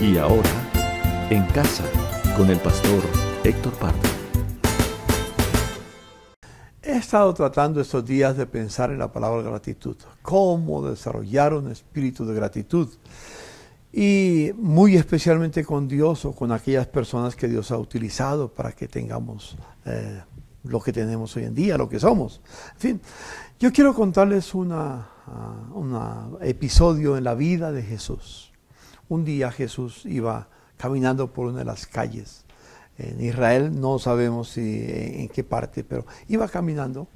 Y ahora, en casa, con el pastor Héctor Pardo. He estado tratando estos días de pensar en la palabra gratitud, cómo desarrollar un espíritu de gratitud. Y muy especialmente con Dios o con aquellas personas que Dios ha utilizado para que tengamos eh, lo que tenemos hoy en día, lo que somos. En fin, yo quiero contarles un ah, episodio en la vida de Jesús. Un día Jesús iba caminando por una de las calles. En Israel no sabemos en qué parte, pero iba caminando.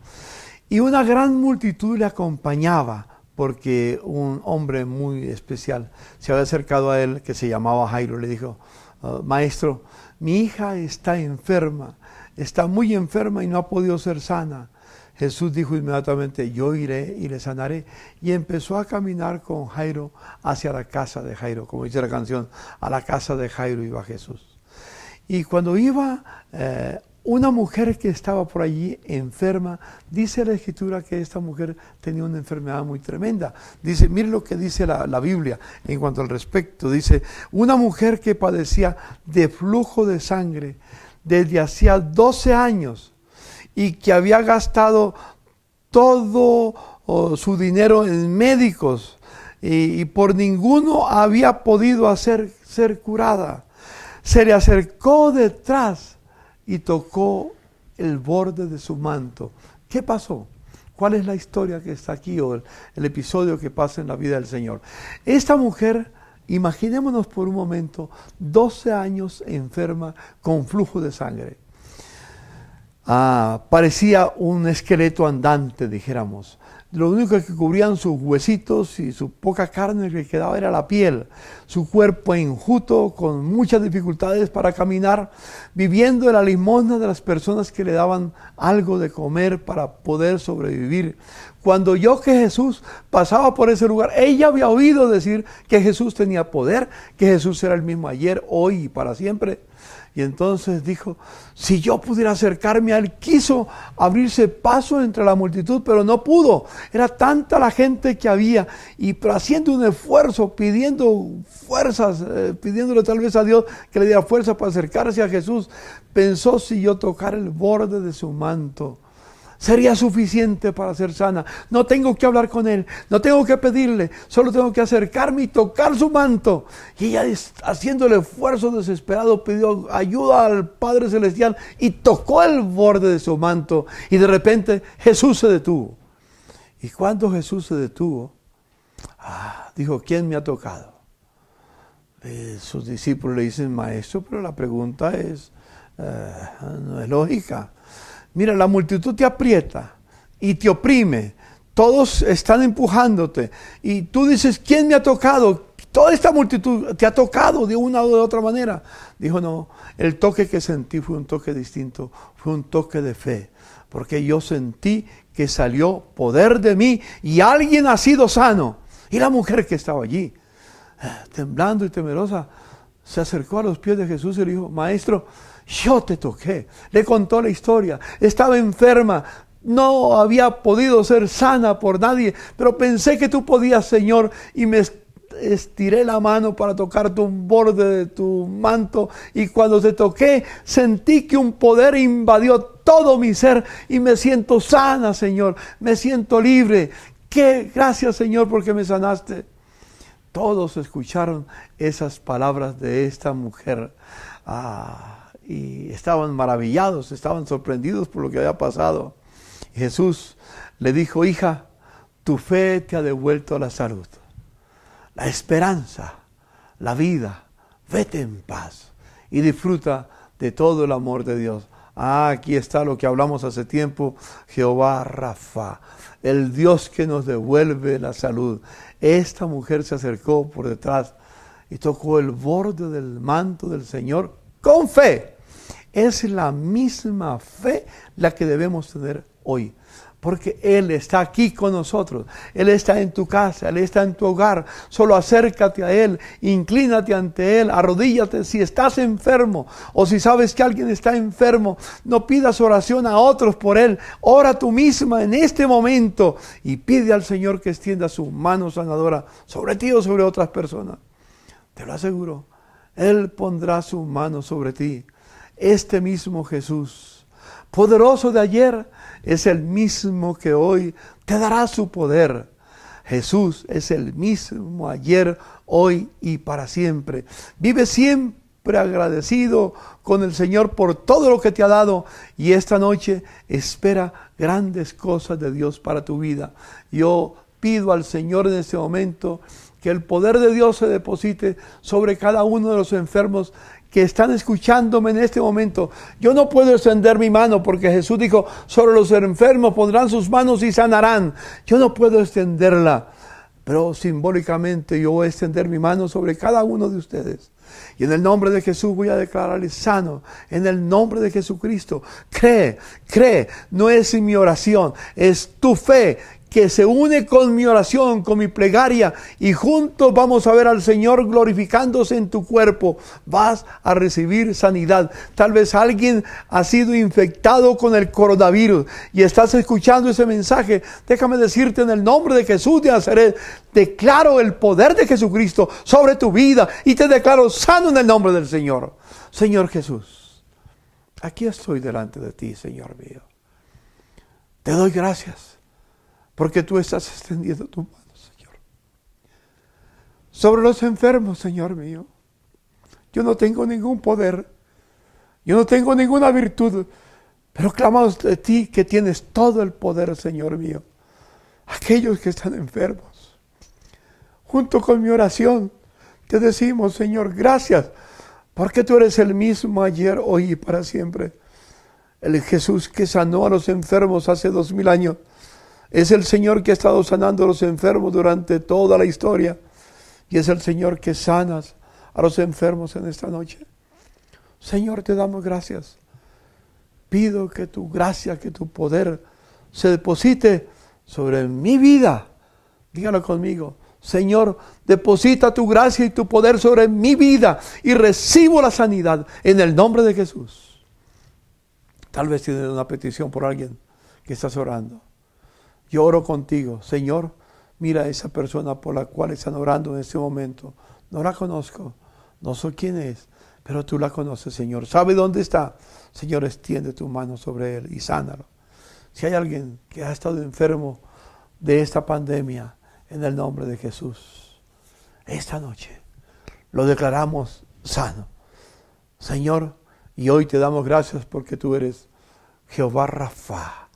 Y una gran multitud le acompañaba porque un hombre muy especial se había acercado a él que se llamaba Jairo. Le dijo, ah, maestro, mi hija está enferma, está muy enferma y no ha podido ser sana. Jesús dijo inmediatamente, yo iré y le sanaré. Y empezó a caminar con Jairo hacia la casa de Jairo, como dice la canción, a la casa de Jairo iba Jesús. Y cuando iba, eh, una mujer que estaba por allí enferma, dice la escritura que esta mujer tenía una enfermedad muy tremenda. Dice, mire lo que dice la, la, Biblia en cuanto al respecto. Dice, una mujer que padecía de flujo de sangre desde hacía 12 años y que había gastado todo oh, su dinero en médicos y, por ninguno había podido hacer, ser curada. Se le acercó detrás y tocó el borde de su manto. ¿Qué pasó? ¿Cuál es la historia que está aquí o el, el episodio que pasa en la vida del Señor? Esta mujer, imaginémonos por un momento, 12 años enferma con flujo de sangre Ah, parecía un esqueleto andante, dijéramos. Lo único que cubrían sus huesitos y su poca carne que quedaba era la piel, su cuerpo enjuto, con muchas dificultades para caminar, viviendo de la limosna de las personas que le daban algo de comer para poder sobrevivir. Cuando yo que Jesús pasaba por ese lugar, ella había oído decir que Jesús tenía poder, que Jesús era el mismo ayer, hoy y para siempre. Y entonces dijo, si yo pudiera acercarme a él, quiso abrirse paso entre la multitud, pero no pudo. Era tanta la gente que había y haciendo un esfuerzo, pidiendo fuerzas, eh, pidiéndole tal vez a Dios que le diera fuerza para acercarse a Jesús, pensó si yo tocar el borde de su manto sería suficiente para ser sana. No tengo que hablar con Él, no tengo que pedirle, solo tengo que acercarme y tocar su manto. Y ella haciendo el esfuerzo desesperado pidió ayuda al Padre Celestial y tocó el borde de su manto. Y de repente Jesús se detuvo. Y cuando Jesús se detuvo, ah, dijo, ¿quién me ha tocado? Eh, sus discípulos le dicen, maestro, pero la pregunta es, eh, no es lógica. Mira, la multitud te aprieta y te oprime. Todos están empujándote. Y tú dices, ¿quién me ha tocado? Toda esta multitud te ha tocado de una de otra manera. Dijo, no, el toque que sentí fue un toque distinto, fue un toque de fe. Porque yo sentí que salió poder de mí y alguien ha sido sano. Y la mujer que estaba allí, eh, temblando y temerosa, se acercó a los pies de Jesús y le dijo, Maestro, yo te toqué. Le contó la historia. Estaba enferma. No había podido ser sana por nadie, pero pensé que tú podías, Señor, y me estiré la mano para tocar tu borde de tu manto y cuando te toqué sentí que un poder invadió todo mi ser y me siento sana, Señor, me siento libre. Qué gracias, Señor, porque me sanaste. Todos escucharon esas palabras de esta mujer. Ah, y estaban maravillados, estaban sorprendidos por lo que había pasado. Jesús le dijo, hija, tu fe te ha devuelto la salud, la esperanza, la vida. Vete en paz y disfruta de todo el amor de Dios. Ah, aquí está lo que hablamos hace tiempo, Jehová Rafa, el Dios que nos devuelve la salud. Esta mujer se acercó por detrás y tocó el borde del manto del Señor con fe es la misma fe la que debemos tener hoy. Porque Él está aquí con nosotros. Él está en tu casa, Él está en tu hogar. Solo acércate a Él, inclínate ante Él, arrodíllate si estás enfermo o si sabes que alguien está enfermo. No pidas oración a otros por Él. Ora tú misma en este momento y pide al Señor que extienda su mano sanadora sobre ti o sobre otras personas. Te lo aseguro, Él pondrá su mano sobre ti este mismo Jesús, poderoso de ayer, es el mismo que hoy te dará su poder. Jesús es el mismo ayer, hoy y para siempre. Vive siempre agradecido con el Señor por todo lo que te ha dado y esta noche espera grandes cosas de Dios para tu vida. Yo pido al Señor en este momento que el poder de Dios se deposite sobre cada uno de los enfermos que están escuchándome en este momento. Yo no puedo extender mi mano porque Jesús dijo, sobre los enfermos pondrán sus manos y sanarán. Yo no puedo extenderla, pero simbólicamente yo voy a extender mi mano sobre cada uno de ustedes. Y en el nombre de Jesús voy a declararles sano. En el nombre de Jesucristo. Cree, cree. No es mi oración, es tu fe que se une con mi oración, con mi plegaria, y juntos vamos a ver al Señor glorificándose en tu cuerpo. Vas a recibir sanidad. Tal vez alguien ha sido infectado con el coronavirus y estás escuchando ese mensaje. Déjame decirte en el nombre de Jesús de Nazaret, declaro el poder de Jesucristo sobre tu vida y te declaro sano en el nombre del Señor. Señor Jesús, aquí estoy delante de ti, Señor mío. Te doy gracias porque tú estás extendiendo tu mano, Señor. Sobre los enfermos, Señor mío, yo no tengo ningún poder, yo no tengo ninguna virtud, pero clamamos de ti que tienes todo el poder, Señor mío. Aquellos que están enfermos, junto con mi oración, te decimos, Señor, gracias, porque tú eres el mismo ayer, hoy y para siempre. El Jesús que sanó a los enfermos hace dos mil años es el Señor que ha estado sanando a los enfermos durante toda la historia. Y es el Señor que sanas a los enfermos en esta noche. Señor, te damos gracias. Pido que tu gracia, que tu poder se deposite sobre mi vida. Dígalo conmigo. Señor, deposita tu gracia y tu poder sobre mi vida y recibo la sanidad en el nombre de Jesús. Tal vez tienes una petición por alguien que estás orando. Yo oro contigo, Señor, mira a esa persona por la cual están orando en este momento. No la conozco, no sé quién es, pero tú la conoces, Señor. ¿Sabe dónde está? Señor, extiende tu mano sobre él y sánalo. Si hay alguien que ha estado enfermo de esta pandemia, en el nombre de Jesús, esta noche lo declaramos sano. Señor, y hoy te damos gracias porque tú eres Jehová Rafa,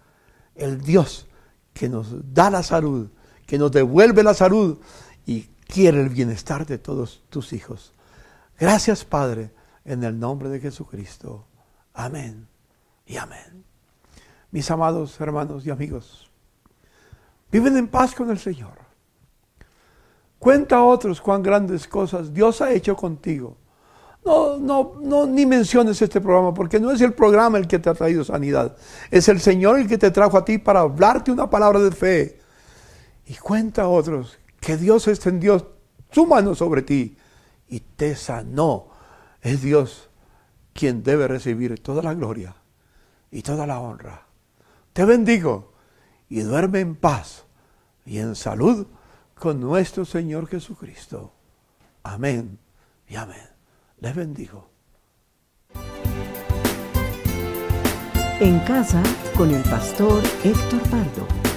el Dios que nos da la salud, que nos devuelve la salud y quiere el bienestar de todos tus hijos. Gracias, Padre, en el nombre de Jesucristo. Amén y amén. Mis amados hermanos y amigos, viven en paz con el Señor. Cuenta a otros cuán grandes cosas Dios ha hecho contigo no, no, no, ni menciones este programa, porque no es el programa el que te ha traído sanidad. Es el Señor el que te trajo a ti para hablarte una palabra de fe. Y cuenta a otros que Dios extendió su mano sobre ti y te sanó. Es Dios quien debe recibir toda la gloria y toda la honra. Te bendigo y duerme en paz y en salud con nuestro Señor Jesucristo. Amén y amén. Les bendigo. En casa con el pastor Héctor Pardo.